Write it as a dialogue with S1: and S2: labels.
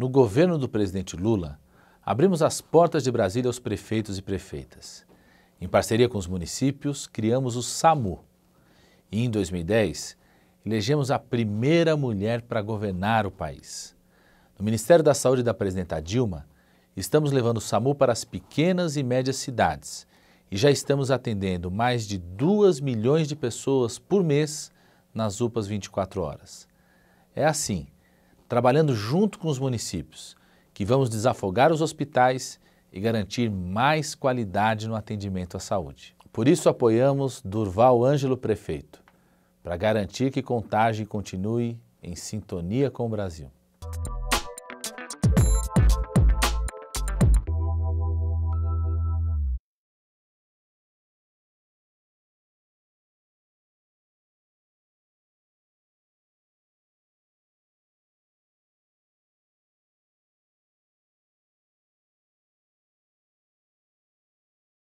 S1: No governo do presidente Lula, abrimos as portas de Brasília aos prefeitos e prefeitas. Em parceria com os municípios, criamos o SAMU. E em 2010, elegemos a primeira mulher para governar o país. No Ministério da Saúde da presidenta Dilma, estamos levando o SAMU para as pequenas e médias cidades e já estamos atendendo mais de 2 milhões de pessoas por mês nas UPAs 24 horas. É assim trabalhando junto com os municípios, que vamos desafogar os hospitais e garantir mais qualidade no atendimento à saúde. Por isso apoiamos Durval Ângelo Prefeito, para garantir que Contagem continue em sintonia com o Brasil.